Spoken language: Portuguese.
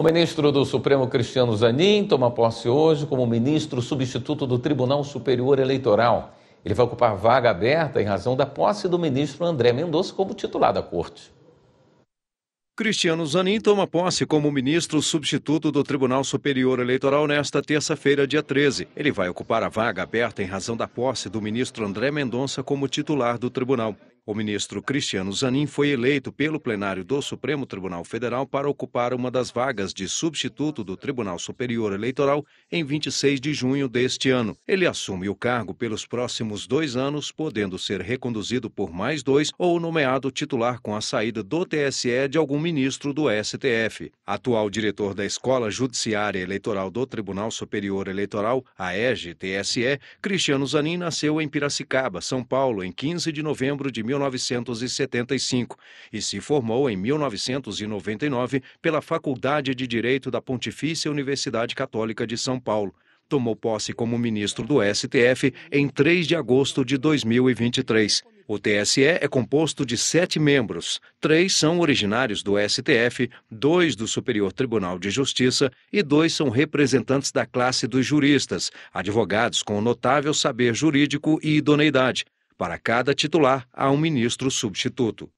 O ministro do Supremo Cristiano Zanin toma posse hoje como ministro substituto do Tribunal Superior Eleitoral. Ele vai ocupar vaga aberta em razão da posse do ministro André Mendonça como titular da corte. Cristiano Zanin toma posse como ministro substituto do Tribunal Superior Eleitoral nesta terça-feira, dia 13. Ele vai ocupar a vaga aberta em razão da posse do ministro André Mendonça como titular do tribunal. O ministro Cristiano Zanin foi eleito pelo plenário do Supremo Tribunal Federal para ocupar uma das vagas de substituto do Tribunal Superior Eleitoral em 26 de junho deste ano. Ele assume o cargo pelos próximos dois anos, podendo ser reconduzido por mais dois ou nomeado titular com a saída do TSE de algum ministro do STF. Atual diretor da Escola Judiciária Eleitoral do Tribunal Superior Eleitoral, a EGE-TSE, Cristiano Zanin nasceu em Piracicaba, São Paulo, em 15 de novembro de 1975 e se formou em 1999 pela Faculdade de Direito da Pontifícia Universidade Católica de São Paulo. Tomou posse como ministro do STF em 3 de agosto de 2023. O TSE é composto de sete membros. Três são originários do STF, dois do Superior Tribunal de Justiça e dois são representantes da classe dos juristas, advogados com notável saber jurídico e idoneidade. Para cada titular, há um ministro substituto.